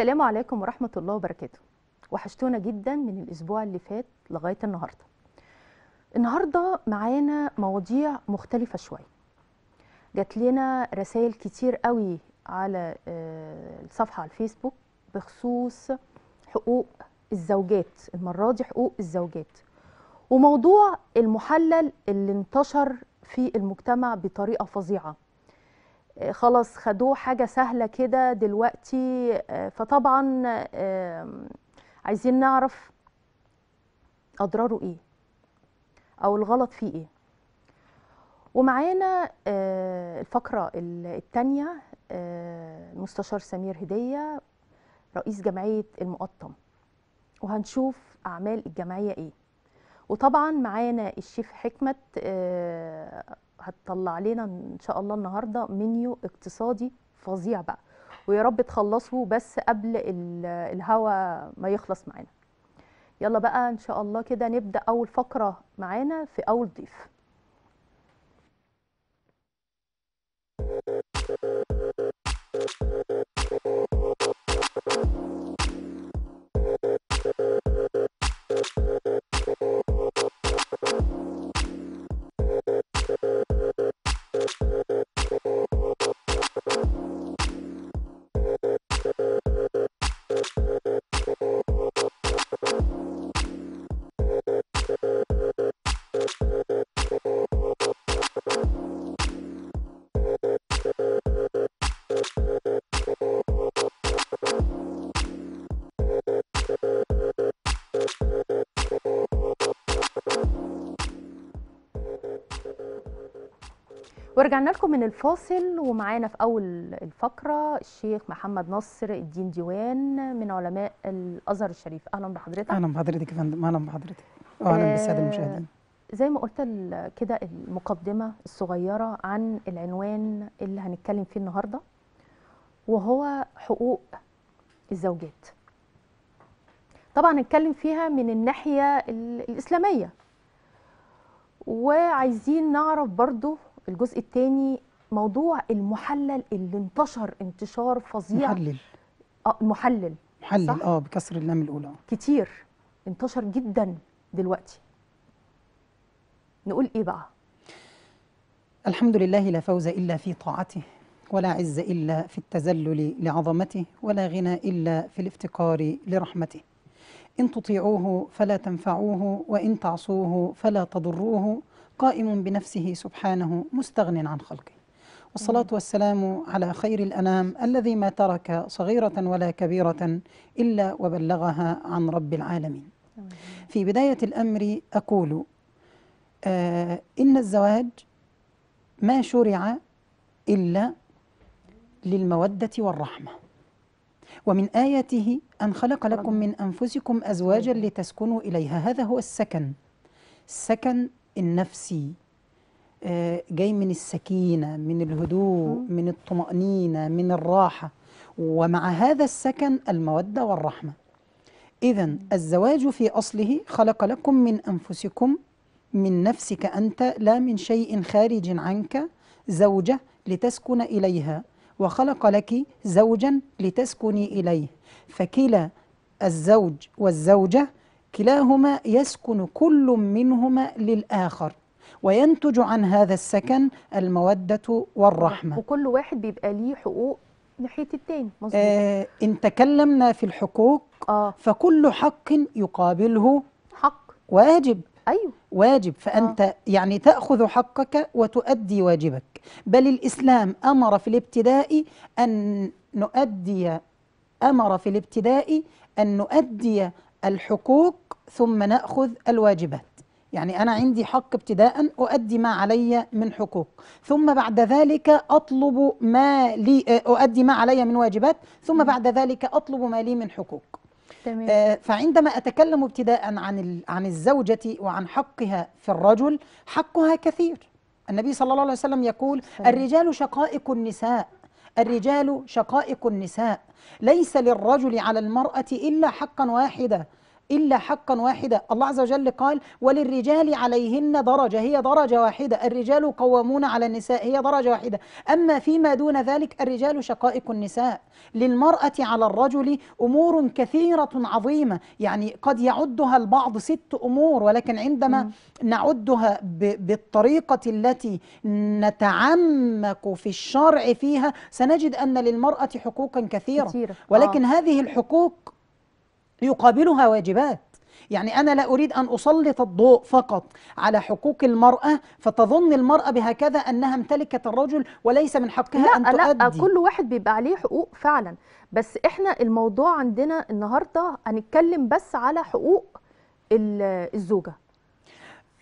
السلام عليكم ورحمة الله وبركاته وحشتونا جدا من الأسبوع اللي فات لغاية النهاردة النهاردة معانا مواضيع مختلفة شوية جات لنا رسائل كتير قوي على آه، الصفحة على الفيسبوك بخصوص حقوق الزوجات المرة دي حقوق الزوجات وموضوع المحلل اللي انتشر في المجتمع بطريقة فظيعة خلاص خدوه حاجه سهله كده دلوقتي آه، فطبعا عايزين نعرف اضراره ايه او الغلط فيه ايه ومعانا آه، الفقره الثانيه المستشار آه، سمير هديه رئيس جمعيه المقطم وهنشوف اعمال الجمعيه ايه وطبعا معانا الشيف حكمت هتطلع لنا ان شاء الله النهارده منيو اقتصادي فظيع بقى ويا رب تخلصوا بس قبل الهوا ما يخلص معانا يلا بقى ان شاء الله كده نبدا اول فقره معانا في اول ضيف ورجعنا لكم من الفاصل ومعانا في اول الفقره الشيخ محمد نصر الدين ديوان من علماء الازهر الشريف اهلا بحضرتك اهلا بحضرتك يا فندم اهلا بحضرتك اهلا آه، بالساده المشاهدين زي ما قلت كده المقدمه الصغيره عن العنوان اللي هنتكلم فيه النهارده وهو حقوق الزوجات طبعا هنتكلم فيها من الناحيه الاسلاميه وعايزين نعرف برضو الجزء الثاني موضوع المحلل اللي انتشر انتشار فظيع محلل اه محلل محلل اه بكسر اللام الاولى كتير انتشر جدا دلوقتي نقول ايه بقى الحمد لله لا فوز الا في طاعته ولا عز الا في التذلل لعظمته ولا غنى الا في الافتقار لرحمته ان تطيعوه فلا تنفعوه وان تعصوه فلا تضروه قائم بنفسه سبحانه مستغن عن خلقه والصلاة والسلام على خير الأنام الذي ما ترك صغيرة ولا كبيرة إلا وبلغها عن رب العالمين في بداية الأمر أقول آه، إن الزواج ما شرع إلا للمودة والرحمة ومن آياته أن خلق لكم من أنفسكم أزواجا لتسكنوا إليها هذا هو السكن سكن النفسي آه، جاي من السكينة من الهدوء من الطمأنينة من الراحة ومع هذا السكن المودة والرحمة إذا الزواج في أصله خلق لكم من أنفسكم من نفسك أنت لا من شيء خارج عنك زوجة لتسكن إليها وخلق لك زوجا لتسكني إليه فكلا الزوج والزوجة كلاهما يسكن كل منهما للآخر وينتج عن هذا السكن المودة والرحمة وكل واحد بيبقى ليه حقوق ناحية التاني مظبوط آه إن تكلمنا في الحقوق آه. فكل حق يقابله حق واجب أيوه واجب فأنت آه. يعني تأخذ حقك وتؤدي واجبك بل الإسلام أمر في الابتداء أن نؤدي أمر في الابتداء أن نؤدي الحقوق ثم ناخذ الواجبات يعني انا عندي حق ابتداء اؤدي ما علي من حقوق ثم بعد ذلك اطلب ما لي آه، اؤدي ما علي من واجبات ثم بعد ذلك اطلب ما لي من حقوق تمام. آه، فعندما أتكلم ابتداء عن عن الزوجة وعن حقها في الرجل حقها كثير النبي صلى الله عليه وسلم يقول الرجال شقائق النساء الرجال شقائق النساء ليس للرجل على المرأة إلا حقا واحدا إلا حقا واحدا الله عز وجل قال وللرجال عليهن درجة هي درجة واحدة الرجال قوامون على النساء هي درجة واحدة أما فيما دون ذلك الرجال شقائق النساء للمرأة على الرجل أمور كثيرة عظيمة يعني قد يعدها البعض ست أمور ولكن عندما م. نعدها بالطريقة التي نتعمق في الشرع فيها سنجد أن للمرأة حقوقا كثيرة, كثيرة. ولكن آه. هذه الحقوق يقابلها واجبات يعني أنا لا أريد أن أسلط الضوء فقط على حقوق المرأة فتظن المرأة بهكذا أنها امتلكت الرجل وليس من حقها لا أن تؤدي لا كل واحد بيبقى عليه حقوق فعلا بس إحنا الموضوع عندنا النهاردة هنتكلم بس على حقوق الزوجة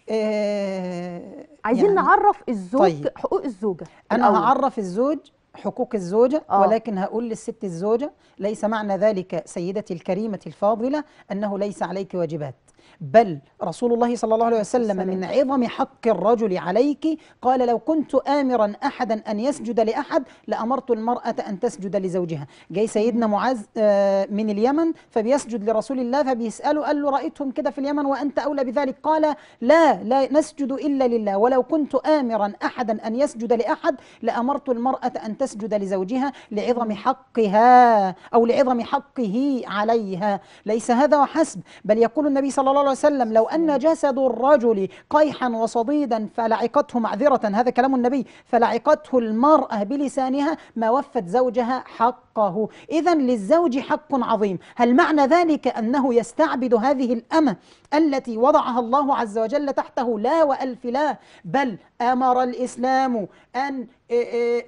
إيه عايزين يعني نعرف الزوج طيب. حقوق الزوجة أنا هعرف الزوج حقوق الزوجة آه. ولكن هقول للست الزوجة ليس معنى ذلك سيدتي الكريمة الفاضلة أنه ليس عليك واجبات بل رسول الله صلى الله عليه وسلم من عظم حق الرجل عليك قال لو كنت آمرا أحدا أن يسجد لأحد لأمرت المرأة أن تسجد لزوجها جاي سيدنا معاذ آه، من اليمن فبيسجد لرسول الله فبيسأله قال له رأيتهم كده في اليمن وأنت أولى بذلك قال لا لا نسجد إلا لله ولو كنت آمرا أحدا أن يسجد لأحد لأمرت المرأة أن تسجد لزوجها لعظم حقها أو لعظم حقه عليها ليس هذا وحسب بل يقول النبي صلى الله عليه عليه وسلم لو أن جسد الرجل قيحا وصديدا فلعقته معذرة هذا كلام النبي فلعقته المرأة بلسانها ما وفت زوجها حقه إذا للزوج حق عظيم هل معنى ذلك أنه يستعبد هذه الأمة التي وضعها الله عز وجل تحته لا وألف لا بل أمر الإسلام أن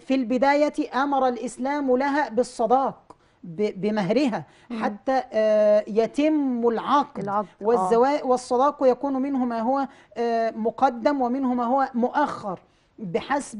في البداية أمر الإسلام لها بالصداق بمهرها حتى آه، يتم العقد, العقد. آه. والزواج والصداق يكون منه ما هو آه، مقدم ومنه ما هو مؤخر بحسب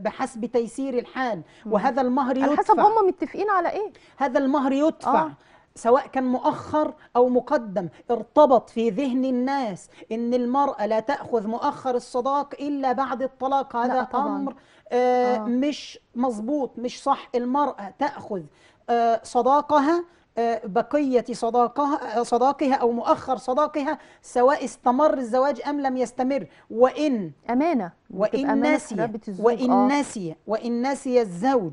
بحسب تيسير الحال وهذا المهر يدفع حسب هم متفقين على ايه هذا المهر يدفع آه. سواء كان مؤخر أو مقدم ارتبط في ذهن الناس إن المرأة لا تأخذ مؤخر الصداق إلا بعد الطلاق هذا أمر آه, آه مش مظبوط مش صح المرأة تأخذ آه، صداقها آه، بقية صداقها, آه، صداقها أو مؤخر صداقها سواء استمر الزواج أم لم يستمر وإن أمانة وإن ناسي وإن ناسي وإن ناسي الزوج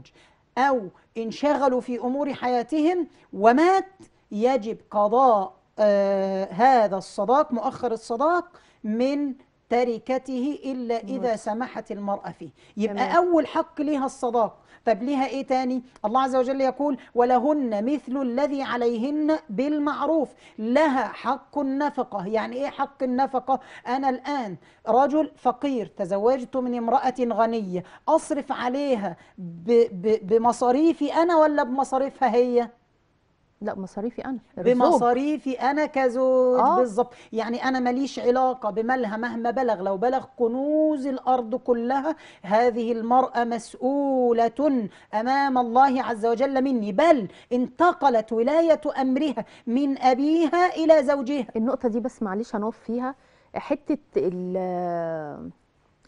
أو انشغلوا في أمور حياتهم ومات يجب قضاء آه هذا الصداق مؤخر الصداق من تركته إلا نعم. إذا سمحت المرأة فيه يبقى تمام. أول حق ليها الصداق طب ليها إيه تاني الله عز وجل يقول ولهن مثل الذي عليهن بالمعروف لها حق النفقة يعني إيه حق النفقة أنا الآن رجل فقير تزوجت من امرأة غنية أصرف عليها بمصاريفي أنا ولا بمصاريفها هي لا مصاريفي انا بمصاريفي انا كزوج آه. بالظبط يعني انا ماليش علاقه بمالها مهما بلغ لو بلغ كنوز الارض كلها هذه المراه مسؤوله امام الله عز وجل مني بل انتقلت ولايه امرها من ابيها الى زوجها النقطه دي بس معلش هنقف فيها حته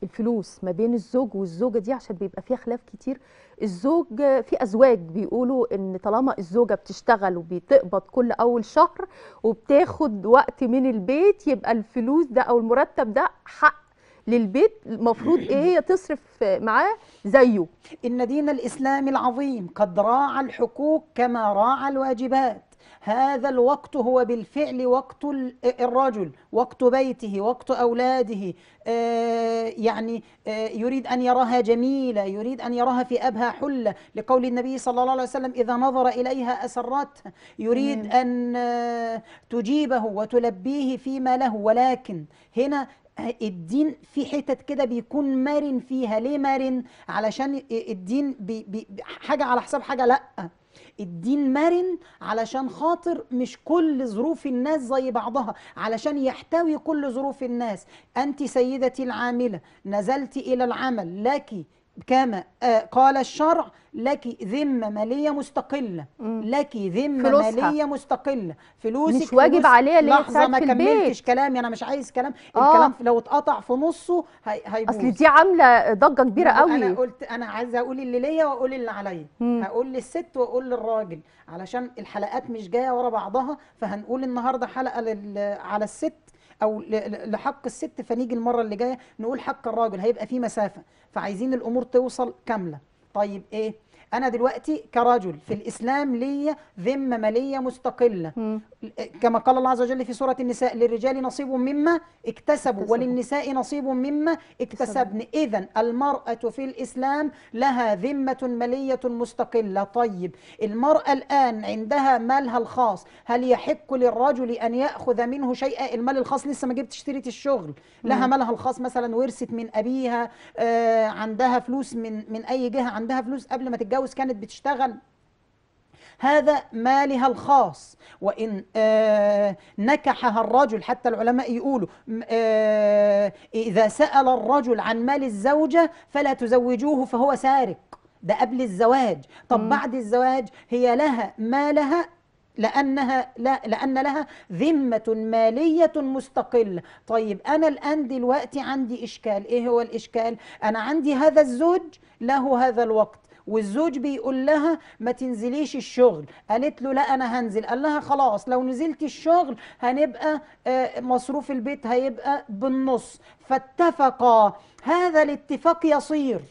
الفلوس ما بين الزوج والزوجه دي عشان بيبقى فيها خلاف كتير الزوج في ازواج بيقولوا ان طالما الزوجه بتشتغل وبتقبض كل اول شهر وبتاخد وقت من البيت يبقى الفلوس ده او المرتب ده حق للبيت المفروض ايه هي تصرف معاه زيه ان دين الاسلام العظيم قد راعى الحقوق كما راعى الواجبات هذا الوقت هو بالفعل وقت الرجل وقت بيته وقت أولاده آه، يعني آه، يريد أن يراها جميلة يريد أن يراها في أبها حلة لقول النبي صلى الله عليه وسلم إذا نظر إليها أسرته يريد أن آه، تجيبه وتلبيه فيما له ولكن هنا الدين في حتت كده بيكون مرن فيها ليه مرن علشان الدين بي بي حاجة على حساب حاجة لأ الدين مرن علشان خاطر مش كل ظروف الناس زي بعضها علشان يحتوي كل ظروف الناس أنت سيدتي العاملة نزلت إلى العمل لك كما آه، قال الشرع لك ذمة مالية مستقلة لك ذمة فلوسها. مالية مستقلة فلوسك مش واجب فلوس عليها اللي لحظة ما كملتش كلامي أنا مش عايز كلام آه. الكلام لو اتقطع في نصه هيبوظ أصل دي عاملة ضجة كبيرة قوي أنا قلت أنا عايزة أقول اللي ليا وأقول اللي عليا هقول للست وأقول للراجل علشان الحلقات مش جاية ورا بعضها فهنقول النهاردة حلقة على الست او لحق الست فنيجي المره اللي جايه نقول حق الراجل هيبقى في مسافه فعايزين الامور توصل كامله طيب ايه أنا دلوقتي كرجل في الإسلام لي ذمة مالية مستقلة م. كما قال الله عز وجل في سورة النساء للرجال نصيب مما اكتسبوا وللنساء نصيب مما اكتسبن إذا المرأة في الإسلام لها ذمة مالية مستقلة طيب المرأة الآن عندها مالها الخاص هل يحق للرجل أن يأخذ منه شيئا المال الخاص لسه ما جبتش اشتريت الشغل لها مالها الخاص مثلا ورثت من أبيها آه عندها فلوس من من أي جهة عندها فلوس قبل ما تتجوز العواوس كانت بتشتغل هذا مالها الخاص وإن آه، نكحها الرجل حتى العلماء يقولوا آه، إذا سأل الرجل عن مال الزوجة فلا تزوجوه فهو سارق ده قبل الزواج طب بعد الزواج هي لها مالها لأنها لا لأن لها ذمة مالية مستقلة طيب أنا الآن دلوقتي عندي إشكال إيه هو الإشكال أنا عندي هذا الزوج له هذا الوقت والزوج بيقول لها ما تنزليش الشغل قالت له لا انا هنزل قال لها خلاص لو نزلت الشغل هنبقى آه، مصروف البيت هيبقى بالنص فاتفقا هذا الاتفاق يصير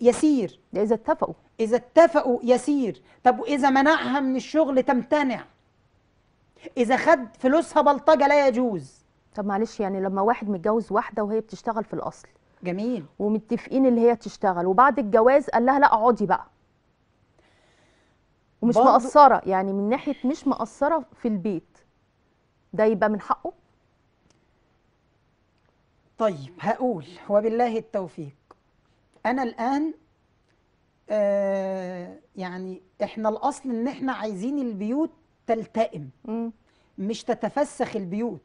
يسير ده اذا اتفقوا اذا اتفقوا يسير طب واذا منعها من الشغل تمتنع اذا خد فلوسها بلطجه لا يجوز طب معلش يعني لما واحد متجوز واحده وهي بتشتغل في الاصل جميل ومتفقين اللي هي تشتغل وبعد الجواز قال لها لا اقعدي بقى ومش برضو... مقصره يعني من ناحيه مش مقصره في البيت ده يبقى من حقه طيب هقول وبالله التوفيق انا الان آه يعني احنا الاصل ان احنا عايزين البيوت تلتئم مش تتفسخ البيوت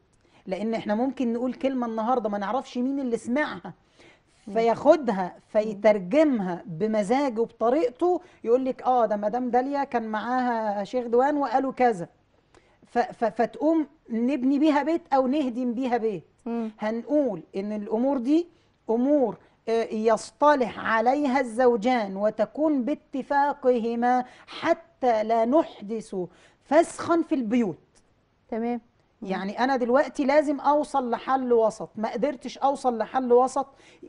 لان احنا ممكن نقول كلمه النهارده ما نعرفش مين اللي سمعها فياخدها فيترجمها بمزاجه بطريقته يقول لك اه ده مدام داليا كان معاها شيخ دوان وقالوا كذا فتقوم نبني بيها بيت او نهدم بيها بيت مم. هنقول ان الامور دي امور آه، يصطلح عليها الزوجان وتكون باتفاقهما حتى لا نحدث فسخا في البيوت تمام يعني انا دلوقتي لازم اوصل لحل وسط ما قدرتش اوصل لحل وسط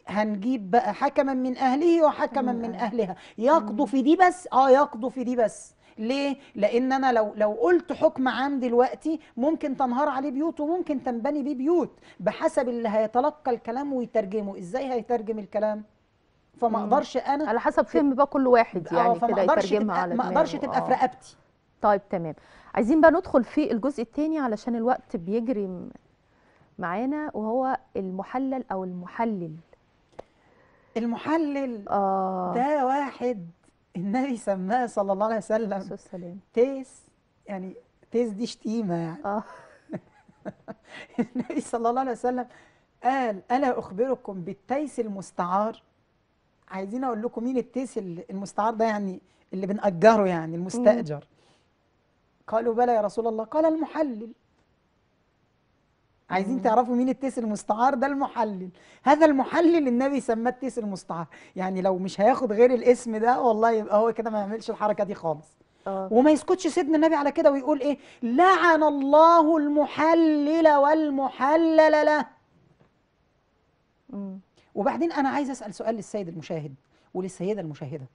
هنجيب بقى حكما من اهله وحكما من اهلها يقضوا في دي بس اه يقضوا في دي بس ليه؟ لأن أنا لو لو قلت حكم عام دلوقتي ممكن تنهار عليه بيوت وممكن تنبني بيه بيوت بحسب اللي هيتلقى الكلام ويترجمه، إزاي هيترجم الكلام؟ فما اقدرش أنا على حسب فهم بقى كل واحد آه، يعني كده يترجمها على ما اقدرش تبقى آه. في رقبتي. طيب تمام. عايزين بقى ندخل في الجزء الثاني علشان الوقت بيجري معانا وهو المحلل او المحلل المحلل آه. ده واحد النبي سماه صلى الله عليه وسلم تيس يعني تيس دي شتيمه يعني آه. النبي صلى الله عليه وسلم قال الا اخبركم بالتيس المستعار عايزين اقول لكم مين التيس المستعار ده يعني اللي بنأجره يعني المستأجر قالوا بلى يا رسول الله قال المحلل عايزين تعرفوا مين التيس المستعار ده المحلل هذا المحلل النبي سماه التيس المستعار يعني لو مش هياخد غير الاسم ده والله يبقى هو كده ما يعملش الحركه دي خالص أوه. وما يسكتش سيدنا النبي على كده ويقول ايه لعن الله المحلل والمحلل له وبعدين انا عايز اسال سؤال للسيد المشاهد وللسيده المشاهده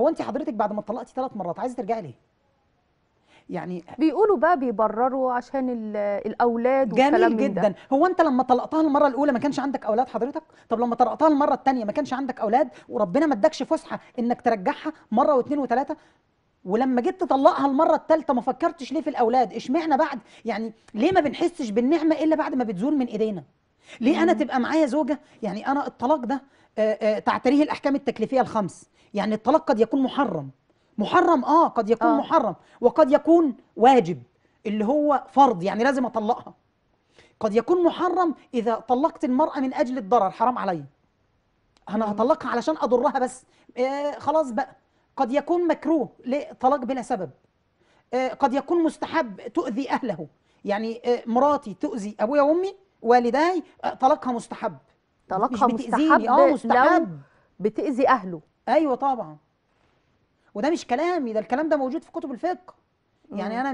هو انت حضرتك بعد ما اتطلقتي ثلاث مرات عايزه ترجعي ليه يعني بيقولوا بقى بيبرروا عشان الاولاد جميل جدا ده. هو انت لما طلقتها المره الاولى ما كانش عندك اولاد حضرتك طب لما طلقتها المره الثانيه ما كانش عندك اولاد وربنا ما ادكش فسحه انك ترجعها مره واثنين وثلاثه ولما جيت تطلقها المره الثالثه ما فكرتش ليه في الاولاد اشمعنى بعد يعني ليه ما بنحسش بالنعمه الا بعد ما بتزول من ايدينا ليه مم. انا تبقى معايا زوجه يعني انا الطلاق ده آه، آه، تعتريه الاحكام التكليفيه الخمس يعني الطلاق قد يكون محرم محرم اه قد يكون آه. محرم وقد يكون واجب اللي هو فرض يعني لازم اطلقها قد يكون محرم اذا طلقت المراه من اجل الضرر حرام عليا انا هطلقها علشان اضرها بس آه خلاص بقى قد يكون مكروه طلاق بلا سبب آه قد يكون مستحب تؤذي اهله يعني آه مراتي تؤذي ابويا وامي والداي آه طلاقها مستحب طلاقها آه، مستحب اه مستحب لو بتاذي اهله ايوه طبعا وده مش كلامي ده الكلام ده موجود في كتب الفقه يعني انا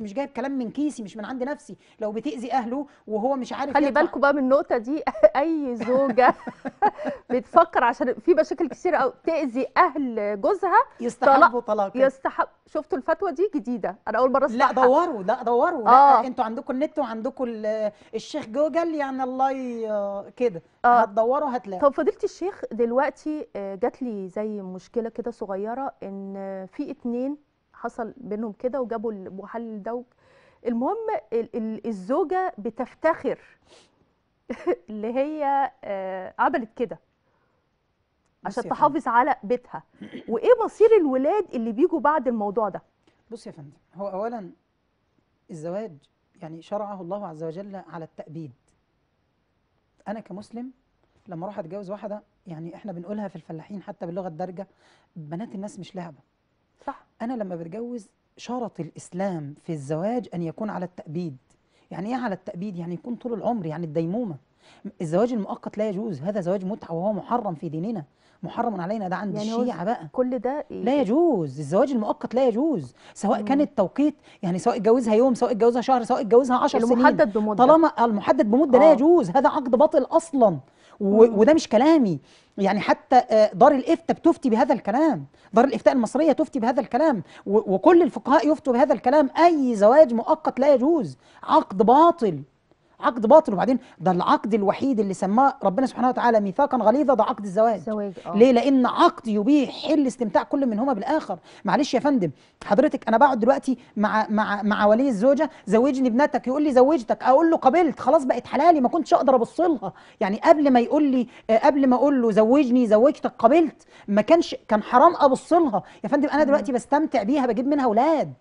مش جايب كلام من كيسي مش من عند نفسي لو بتاذي اهله وهو مش عارف خلي بالكم بقى من النقطه دي اي زوجه بتفكر عشان في مشاكل كتير قوي تاذي اهل جوزها يستحبوا طلاق يستحب شفتوا الفتوى دي جديده انا اول مره لا دوروا لا دوروا آه. لا انتوا عندكم النت وعندكم الشيخ جوجل يعني الله كده آه. هتدوروا هتلاقوا طب فضيله الشيخ دلوقتي آه، جات لي زي مشكله كده صغيره ان في اتنين حصل بينهم كده وجابوا المحل ده المهم الزوجه بتفتخر اللي هي آه، عملت كده عشان تحافظ على بيتها وايه مصير الولاد اللي بيجوا بعد الموضوع ده بص يا فندم هو اولا الزواج يعني شرعه الله عز وجل على التأبيد انا كمسلم لما اروح اتجوز واحده يعني احنا بنقولها في الفلاحين حتى باللغه الدارجه بنات الناس مش لعبه صح أنا لما بتجوز شرط الإسلام في الزواج أن يكون على التأبيد يعني إيه على التأبيد؟ يعني يكون طول العمر يعني الديمومة الزواج المؤقت لا يجوز هذا زواج متعة وهو محرم في ديننا محرم علينا ده عند يعني الشيعة بقى كل ده إيه؟ لا يجوز الزواج المؤقت لا يجوز سواء مم. كان التوقيت يعني سواء اتجوزها يوم سواء اتجوزها شهر سواء اتجوزها 10 سنين المحدد بمدة طالما المحدد بمدة آه. لا يجوز هذا عقد باطل أصلا وده مش كلامي يعني حتى آه، دار الافتاء بتفتي بهذا الكلام دار الافتاء المصريه تفتي بهذا الكلام وكل الفقهاء يفتوا بهذا الكلام اي زواج مؤقت لا يجوز عقد باطل عقد باطل وبعدين ده العقد الوحيد اللي سماه ربنا سبحانه وتعالى ميثاقا غليظا ده عقد الزواج الزواج آه. ليه لان عقد يبيح حل استمتاع كل منهما بالاخر معلش يا فندم حضرتك انا بقعد دلوقتي مع مع مع ولي الزوجه زوجني ابنتك يقول لي زوجتك اقول له قبلت خلاص بقت حلالي ما كنتش اقدر ابص لها يعني قبل ما يقول لي آه، قبل ما اقول له زوجني زوجتك قبلت ما كانش كان حرام ابص لها يا فندم انا دلوقتي بستمتع بيها بجيب منها اولاد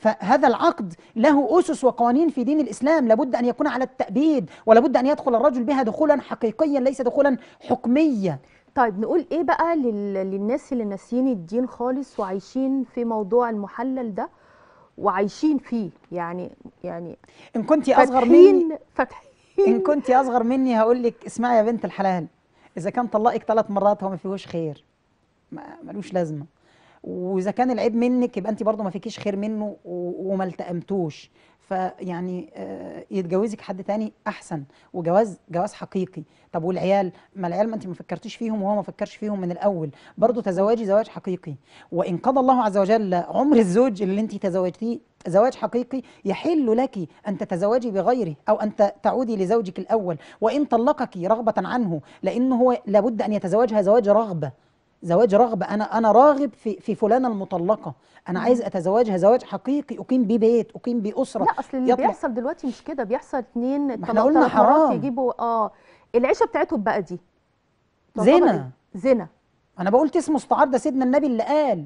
فهذا العقد له أسس وقوانين في دين الإسلام لابد أن يكون على التأبيد ولابد أن يدخل الرجل بها دخولا حقيقيا ليس دخولا حكميا طيب نقول ايه بقى لل... للناس اللي ناسيين الدين خالص وعايشين في موضوع المحلل ده وعايشين فيه يعني يعني ان كنت اصغر مني فاتحين ان كنت اصغر مني هقول لك اسمعي يا بنت الحلال اذا كان طلقك ثلاث مرات هو ما فيهوش خير ملوش لازمه واذا كان العيب منك يبقى انت برضه ما فيكيش خير منه وما التأمتوش فيعني آه، يتجوزك حد تاني احسن وجواز جواز حقيقي طب والعيال ما العيال ما انت ما فكرتيش فيهم وهو ما فكرش فيهم من الاول برضه تزواجي زواج حقيقي وان قضى الله عز وجل عمر الزوج اللي انت تزوجتيه زواج حقيقي يحل لك أن تتزوجي بغيره أو أن تعودي لزوجك الأول وإن طلقك رغبة عنه لأنه هو لابد أن يتزوجها زواج رغبة زواج رغبة أنا أنا راغب في في فلانة المطلقة أنا عايز أتزوجها زواج حقيقي أقيم بيه بيت أقيم بيه أسرة لا أصل اللي بيحصل دلوقتي مش كده بيحصل اتنين احنا قلنا حرام يجيبوا آه العيشة بتاعتهم بقى دي زنا إيه؟ زنا أنا بقول تيس مستعار ده سيدنا النبي اللي قال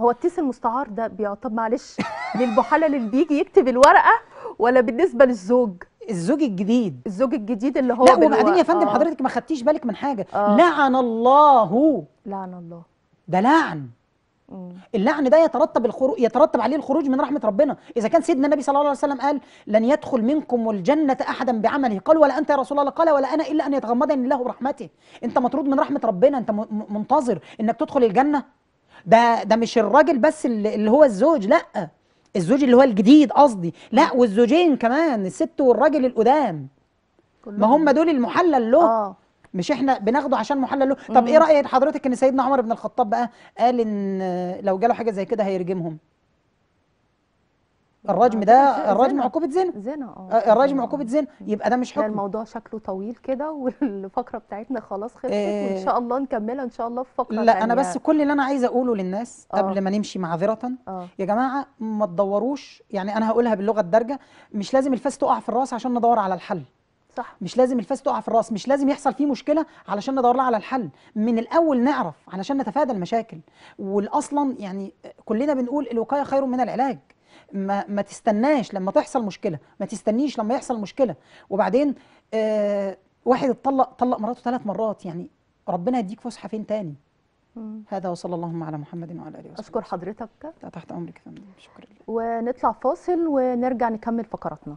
هو التيس المستعار ده طب معلش للبحلل اللي بيجي يكتب الورقة ولا بالنسبة للزوج الزوج الجديد الزوج الجديد اللي هو لا وبعدين يا فندم آه. حضرتك ما خدتيش بالك من حاجه آه. لعن الله لعن الله ده لعن اللعن ده يترتب الخروج يترتب عليه الخروج من رحمه ربنا اذا كان سيدنا النبي صلى الله عليه وسلم قال لن يدخل منكم الجنه احدا بعمله قال ولا انت يا رسول الله قال ولا انا الا ان يتغمدني الله برحمته انت مطرود من رحمه ربنا انت منتظر انك تدخل الجنه ده ده مش الراجل بس اللي هو الزوج لا الزوج اللي هو الجديد قصدي لا والزوجين كمان الست والراجل القدام ما هم دول المحلل له آه. مش احنا بناخده عشان محلل له طب ايه راي حضرتك ان سيدنا عمر بن الخطاب بقى قال ان لو جاله حاجه زي كده هيرجمهم الرجم ده الرجم عقوبه زنا زنا اه, آه، الرجم عقوبه اه. زنا يبقى ده مش حكم ده الموضوع شكله طويل كده والفقره بتاعتنا خلاص خلصت إيه وان شاء الله نكملها ان شاء الله في فقره لا انا بس كل اللي انا عايزه اقوله للناس آه. قبل ما نمشي معذره يا جماعه ما تدوروش يعني انا هقولها باللغه الدارجه مش لازم الفاس تقع في الراس عشان ندور على الحل صح مش لازم الفاس تقع في الراس مش لازم يحصل فيه مشكله علشان ندور لها على الحل من الاول نعرف علشان نتفادى المشاكل والاصلا يعني كلنا بنقول الوقايه خير من العلاج ما ما تستناش لما تحصل مشكله ما تستنيش لما يحصل مشكله وبعدين آه واحد اتطلق طلق مراته ثلاث مرات يعني ربنا يديك فسحه فين تاني هذا وصلى اللهم على محمد وعلى اله وصحبه اشكر حضرتك تحت امرك يا فندم شكرا ونطلع فاصل ونرجع نكمل فقراتنا